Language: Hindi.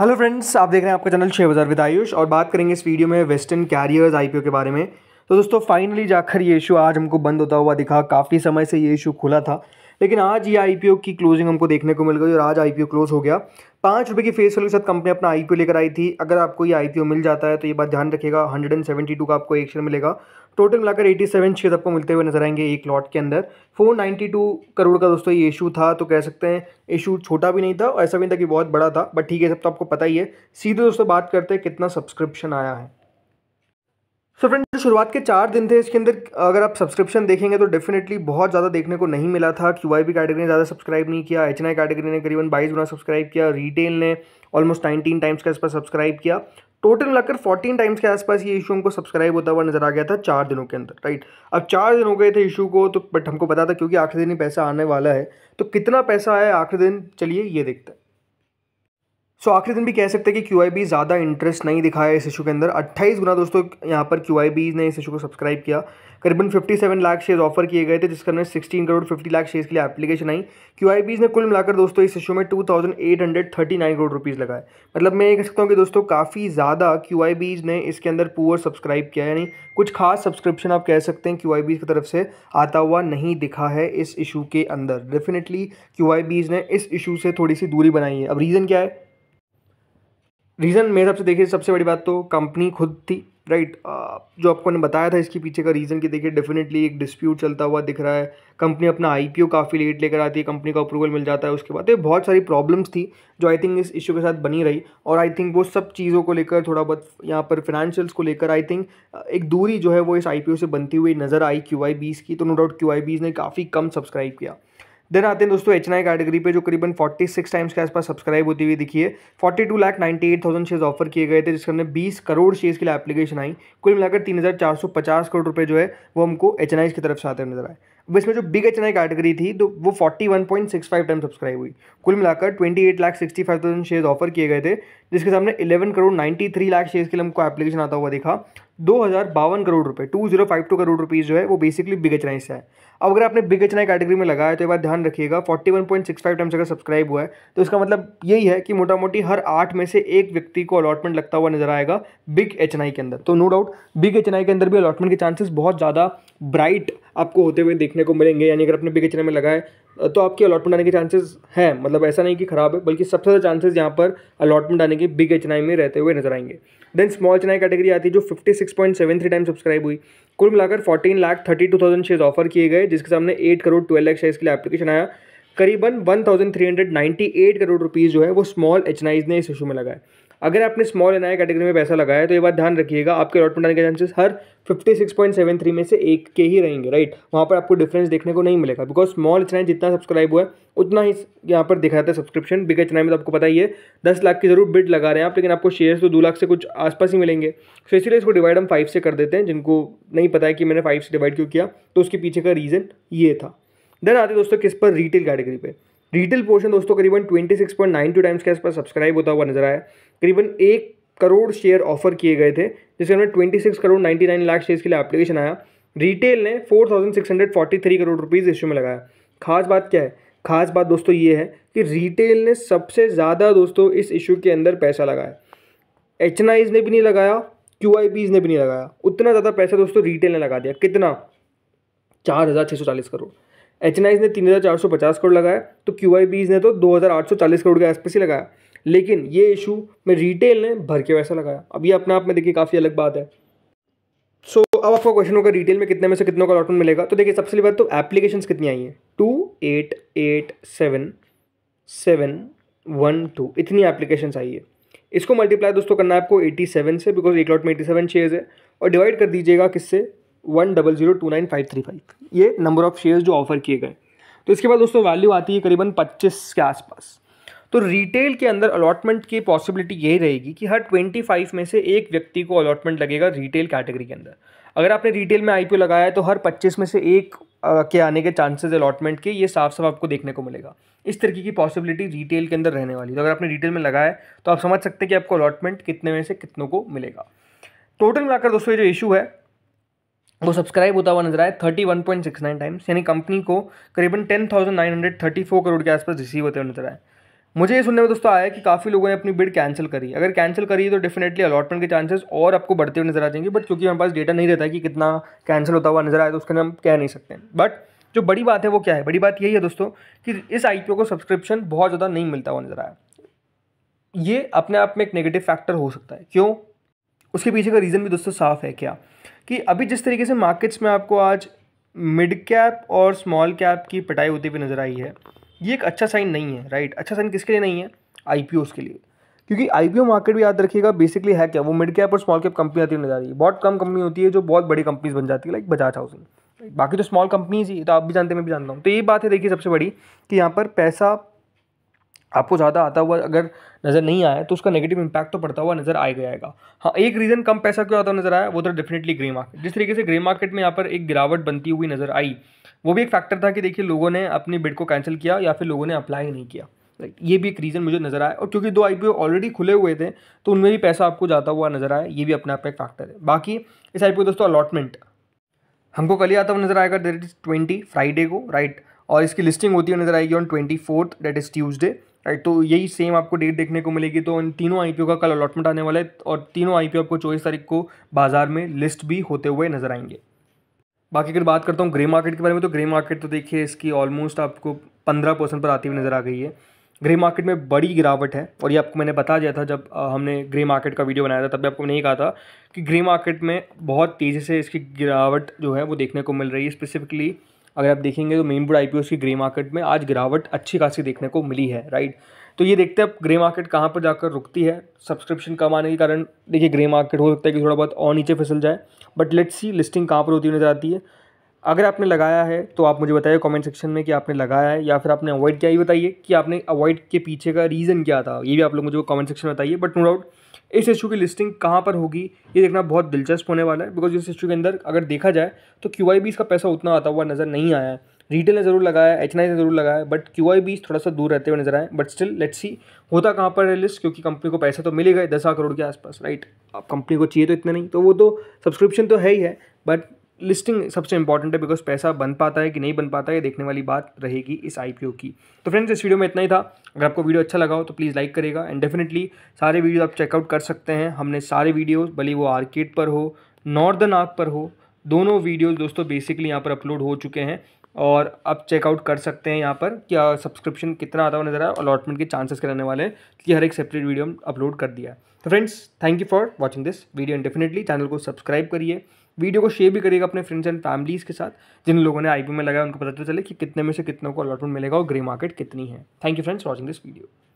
हेलो फ्रेंड्स आप देख रहे हैं आपका चैनल छः बाजार विद आयुष और बात करेंगे इस वीडियो में वेस्टर्न कैरियर्स आईपीओ के बारे में तो दोस्तों फाइनली जाकर ये इशू आज हमको बंद होता हुआ दिखा काफ़ी समय से ये इशू खुला था लेकिन आज ये आईपीओ की क्लोजिंग हमको देखने को मिल गई और आज आईपीओ क्लोज हो गया पाँच रुपये की फेस वैल्यू के साथ कंपनी अपना आईपीओ लेकर आई थी अगर आपको ये आईपीओ मिल जाता है तो ये बात ध्यान रखिएगा 172 का आपको एक शेयर मिलेगा टोटल मिलाकर 87 सेवन शेयर आपको मिलते हुए नजर आएंगे एक लॉट के अंदर 492 करोड़ का दोस्तों ये इशू था तो कह सकते हैं इशू छोटा भी नहीं था और ऐसा भी नहीं था कि बहुत बड़ा था बट ठीक है सब तो आपको पता ही है सीधे दोस्तों बात करते हैं कितना सब्सक्रिप्शन आया है सो so फ्रेंड शुरुआत के चार दिन थे इसके अंदर अगर आप सब्सक्रिप्शन देखेंगे तो डेफिनेटली बहुत ज़्यादा देखने को नहीं मिला था क्यू आई बी कैटेगरी ने ज़्यादा सब्सक्राइब नहीं किया एच आई कैटेगरी ने करीबन बाईस गुना सब्सक्राइब किया रिटेल ने ऑलमोस्ट नाइनटीन टाइम्स के आसपास सब्सक्राइब किया टोटल मिलाकर 14 टाइम्स के आसपास ये इशू हमको सब्सक्राइब होता हुआ नजर आ गया था चार दिनों के अंदर राइट अब चार दिन हो गए थे इशू को तो बट हमको पता था क्योंकि आखिरी दिन ही पैसा आने वाला है तो कितना पैसा आया आखिरी दिन चलिए ये देखते हैं सो आखिरी दिन भी कह सकते हैं कि क्यू ज़्यादा इंटरेस्ट नहीं दिखाया इस इशू के अंदर 28 गुना दोस्तों यहाँ पर क्यू ने इस इशू को सब्सक्राइब किया करीबन 57 लाख शेयर ऑफर किए गए थे जिसके अंदर 16 करोड़ 50 लाख शेयर्स के लिए एप्लीकेशन आई क्यू ने कुल मिलाकर दोस्तों इस इशू में टू करोड़ रुपीज़ लगाए मतलब मैं ये कह सकता हूँ कि दोस्तों काफ़ी ज़्यादा क्यू ने इसके अंदर पुअर सब्सक्राइब किया यानी कुछ खास सब्सक्रिप्शन आप कह सकते हैं क्यू की तरफ से आता हुआ नहीं दिखा है इस इशू के अंदर डेफिनेटली क्यू ने इस इशू से थोड़ी सी दूरी बनाई है अब रीज़न क्या है रीज़न मेरे से देखिए सबसे बड़ी बात तो कंपनी खुद थी राइट right, जो आपको ने बताया था इसके पीछे का रीज़न कि देखिए डेफिनेटली एक डिस्प्यूट चलता हुआ दिख रहा है कंपनी अपना आईपीओ काफ़ी लेट लेकर आती है कंपनी का अप्रूवल मिल जाता है उसके बाद तो ये बहुत सारी प्रॉब्लम्स थी जो आई थिंक इस इशू के साथ बनी रही और आई थिंक वो सब चीज़ों को लेकर थोड़ा बहुत यहाँ पर फिनेंशियल्स को लेकर आई थिंक एक दूरी जो है वो इस आई से बनती हुई नज़र आई क्यू की तो नो डाउट क्यू ने काफ़ी कम सब्सक्राइब किया देन आते हैं दोस्तों एच आई कैटेगरी पे जो करीबन 46 टाइम्स के आसपास सब्सक्राइब होती हुई दिखी है 42 lakh eight thousand share offer किए गए थे जिसके अंदर 20 करोड़ शेयर्स के लिए एप्लीकेशन आई कुल मिलाकर 3450 करोड़ रुपए जो है वो हमको एच की तरफ से आते नजर आए इसमें जो बिग एच कैटेगरी थी तो वो forty one point six five time subscribe हुई कुल मिलाकर twenty eight lakh sixty five thousand share offer किए गए थे जिसके सामने eleven crore ninety three lakh share के लिए हमको एप्लीकेशन आता हुआ दिखा दो हज़ार बावन करोड़ रुपये two zero five two crore rupees जो है वो बेसिकली बिग एच से है अब अगर आपने बिग एच कैटेगरी में लगाया तो एक बार ध्यान रखिएगा forty one point six five times अगर सब्सक्राइब हुआ है तो इसका मतलब यही है कि मोटा मोटी हर आठ में से एक व्यक्ति को अलॉटमेंट लगता हुआ नजर आएगा बिग एच के अंदर तो नो डाउट बिग एच के अंदर भी अलॉटमेंट के चांसेस बहुत ज़्यादा ब्राइट आपको होते हुए देखने देखने को मिलेंगे यानी अगर अपने बिग में लगाए तो आपकी अलॉटमेंट आने के चांसेस हैं मतलब ऐसा नहीं कि खराब है बल्कि सबसे ज़्यादा चांसेस यहाँ पर अलॉटमेंट आने के बिग एच में रहते हुए नजर आएंगे देन स्मॉल चनाई कैटेगरी आती है जो fifty six point seven three time subscribe हुई कुल मिलाकर fourteen lakh thirty two thousand share offer किए गए जिसके सामने eight crore twelve lakh share के लिए एप्लीकेशन आया करीबन 1398 करोड़ रुपीज़ जो है वो स्मॉल एच ने इस इशू में लगाए अगर आपने स्मॉल एन कैटेगरी में पैसा लगाया तो ये बात ध्यान रखिएगा आपके अलॉटमेंट आने के चांसेस हर 56.73 में से एक के ही रहेंगे राइट वहाँ पर आपको डिफरेंस देखने को नहीं मिलेगा बिकॉज स्मॉल एच जितना सब्सक्राइब हुआ है उतना ही यहाँ पर जाता है सब्सक्रिप्शन बिग एच में तो आपको पता ही है दस लाख की जरूर बिड लगा रहे हैं आप लेकिन आपको शेयर तो दो लाख से कुछ आसपास ही मिलेंगे सो इसलिए इसको डिवाइड हम फाइव से कर देते हैं जिनको नहीं पता है कि मैंने फाइव से डिवाइड क्यों किया तो उसके पीछे का रीज़न ये था देन आते दोस्तों किस पर रिटेल कैटेगरी पे रिटेल पोर्शन दोस्तों करीबन 26.92 टाइम्स के आसपास सब्सक्राइब होता हुआ नजर आया करीबन एक करोड़ शेयर ऑफर किए गए थे जिसके अंदर 26 करोड़ 99 लाख शेयर्स के लिए एप्लीकेशन आया रिटेल ने 4,643 करोड़ रुपीज़ इश्यू में लगाया खास बात क्या है खास बात दोस्तों ये है कि रिटेल ने सबसे ज़्यादा दोस्तों इस इशू के अंदर पैसा लगाया एच ने भी नहीं लगाया क्यू ने भी नहीं लगाया उतना ज़्यादा पैसा दोस्तों रिटेल ने लगा दिया कितना चार हज़ार छः सौ चालीस करोड़ एच ने तीन हज़ार चार सौ पचास करोड़ लगाया तो क्यू ने तो दो हज़ार आठ सौ चालीस करोड़ के आसपास ही लगाया लेकिन ये इशू में रिटेल ने भर के वैसा लगाया अब ये अपने आप में देखिए काफ़ी अलग बात है सो so, अब आपका क्वेश्चन होगा रिटेल में कितने में से कितनों का अलॉटमेंट मिलेगा तो देखिए सबसे पहले बात तो एप्लीकेशंस कितनी आई हैं two eight eight seven seven one two इतनी एप्लीकेशंस आई है इसको मल्टीप्लाई दोस्तों करना है आपको एटी सेवन से बिकॉज एक लॉट में एटी सेवन शेयर्स है और डिवाइड कर दीजिएगा किससे one double zero two nine five three five ये नंबर ऑफ़ शेयर्स जो ऑफर किए गए तो इसके बाद दोस्तों वैल्यू आती है करीबन पच्चीस के आसपास तो रिटेल के अंदर अलॉटमेंट की पॉसिबिलिटी यही रहेगी कि हर ट्वेंटी फाइव में से एक व्यक्ति को अलॉटमेंट लगेगा रिटेल कैटेगरी के अंदर अगर आपने रिटेल में आई लगाया है तो हर पच्चीस में से एक के आने के चांसेस अलॉटमेंट के ये साफ साफ आपको देखने को मिलेगा इस तरीके की पॉसिबिलिटी रिटेल के अंदर रहने वाली है तो अगर आपने रिटेल में लगाया है तो आप समझ सकते हैं कि आपको अलॉटमेंट कितने में से कितनों को मिलेगा टोटल मिलाकर दोस्तों ये जो इशू है वो सब्सक्राइब होता हुआ नजर आया thirty one point six nine times यानी कंपनी को करीबन ten thousand nine hundred thirty four crore के आसपास रिसीव होते हुए नजर आए मुझे ये सुनने में दोस्तों आया कि काफ़ी लोगों ने अपनी बिड कैंसिल करी अगर कैंसिल करी तो डेफिनेटली अलॉटमेंट के चांसेस और आपको बढ़ते हुए नजर आ जाएंगे बट क्योंकि हमारे पास डेटा नहीं रहता कि कितना कैंसिल होता हुआ नजर आया तो उसके हम कह नहीं सकते बट जो बड़ी बात है वो क्या है बड़ी बात यही है दोस्तों कि इस आई को सब्सक्रिप्शन बहुत ज़्यादा नहीं मिलता हुआ नजर आया ये अपने आप में एक नेगेटिव फैक्टर हो सकता है क्यों उसके पीछे का रीज़न भी दोस्तों साफ है क्या कि अभी जिस तरीके से मार्केट्स में आपको आज मिड कैप और स्मॉल कैप की पटाई होती हुई नज़र आई है ये एक अच्छा साइन नहीं है राइट अच्छा साइन किसके लिए नहीं है आई के लिए क्योंकि आई मार्केट भी याद रखिएगा बेसिकली है क्या वो मिड कैप और स्मॉल कैप कंपनी आती हुई नजर आ रही है बहुत कम कंपनी होती है जो बहुत बड़ी कंपनीज बन जाती है लाइक बजाज हाउसिंग बाकी तो स्मॉल कंपनीज ही तो आप भी जानते मैं भी जानता हूँ तो ये बात है देखिए सबसे बड़ी कि यहाँ पर पैसा आपको ज़्यादा आता हुआ अगर नज़र नहीं आया तो उसका नेगेटिव इम्पैक्ट तो पड़ता हुआ नज़र आ गया आएगा हाँ एक रीज़न कम पैसा क्यों आता नज़र आया वो तो डेफिनेटली ग्रे मार्केट जिस तरीके से ग्रे मार्केट में यहाँ पर एक गिरावट बनती हुई नज़र आई वो भी एक फैक्टर था कि देखिए लोगों ने अपनी बिड को कैंसिल किया या फिर लोगों ने अप्लाई नहीं किया ये भी एक रीज़न मुझे नज़र आया और क्योंकि दो आई ऑलरेडी खुले हुए थे तो उनमें भी पैसा आपको जाता हुआ नज़र आया ये भी अपने आप एक फैक्टर है बाकी इस आई दोस्तों अलॉटमेंट हमको कल ही आता हुआ नज़र आएगा डेट इज ट्वेंटी फ्राइडे को राइट और इसकी लिस्टिंग होती हुई नजर आएगी on twenty fourth date is Tuesday right तो यही सेम आपको डेट देखने को मिलेगी तो इन तीनों आईपीओ का कल अलॉटमेंट आने वाला है और तीनों आईपीओ आपको चौबीस तारीख को बाजार में लिस्ट भी होते हुए नजर आएंगे बाकी अगर बात करता हूँ ग्रे मार्केट के बारे में तो ग्रे मार्केट तो देखिए इसकी ऑलमोस्ट आपको पंद्रह परसेंट पर आती हुई नज़र आ गई है ग्रे मार्केट में बड़ी गिरावट है और ये आपको मैंने बता दिया था जब हमने ग्रे मार्केट का वीडियो बनाया था तब भी आपको नहीं कहा था कि ग्रे मार्केट में बहुत तेज़ी से इसकी गिरावट जो है वो देखने को मिल रही है स्पेसिफिकली अगर आप देखेंगे तो बोर्ड आई की ग्रे मार्केट में आज गिरावट अच्छी खासी देखने को मिली है राइट तो ये देखते हैं ग्रे मार्केट कहाँ पर जाकर रुकती है सब्सक्रिप्शन कम आने के कारण देखिए ग्रे मार्केट हो सकता है कि थोड़ा बहुत और नीचे फिसल जाए बट लेट्स सी लिस्टिंग कहाँ पर होती नज़र आती है अगर आपने लगाया है तो आप मुझे बताइए कमेंट सेक्शन में कि आपने लगाया है या फिर आपने अवॉइड किया ये बताइए कि आपने अवॉइड के पीछे का रीज़न क्या था ये भी आप लोग मुझे कमेंट सेक्शन में बताइए बट नो डाउट इस इशू की लिस्टिंग कहाँ पर होगी ये देखना बहुत दिलचस्प होने वाला है बिकॉज इस इशू के अंदर अगर देखा जाए तो क्यू आई इसका पैसा उतना आता हुआ नज़र नहीं आया है रिटेल ने ज़रूर लगाया एच ने ज़रूर लगाया बट क्यू आई थोड़ा सा दूर रहते हुए नजर आए बट स्टिल लेट्स सी होता कहाँ पर है लिस्ट क्योंकि कंपनी को पैसा तो मिलेगा दस करोड़ के आसपास राइट आप कंपनी को चाहिए तो इतना नहीं तो वो तो सब्सक्रिप्शन तो है ही है बट लिस्टिंग सबसे इंपॉर्टेंट है बिकॉज पैसा बन पाता है कि नहीं बन पाता है देखने वाली बात रहेगी इस आई की तो फ्रेंड्स इस वीडियो में इतना ही था अगर आपको वीडियो अच्छा लगा हो तो प्लीज़ लाइक करेगा एंड डेफिनेटली सारे वीडियो आप चेकआउट कर सकते हैं हमने सारे वीडियोज़ भले वो आर्केड पर हो नॉर्दर्न आर्क पर हो दोनों वीडियोज़ दोस्तों बेसिकली यहाँ पर अपलोड हो चुके हैं और आप चेकआउट कर सकते हैं यहाँ पर क्या सब्सक्रिप्शन कितना आता हुआ नज़र आया अलॉटमेंट के चांसेस कराने वाले हैं कि हर एक सेपरेट वीडियो हम अपलोड कर दिया है तो friends thank you for watching this video and definitely channel को सब्सक्राइब करिए वीडियो को शेयर भी करिएगा अपने फ्रेंड्स एंड फैमिलीज़ के साथ जिन लोगों ने आई में लगाया उनको पता तो चले कि कितने में से कितनों को अलॉटमेंट मिलेगा और ग्रे मार्केट कितनी है thank you friends watching this video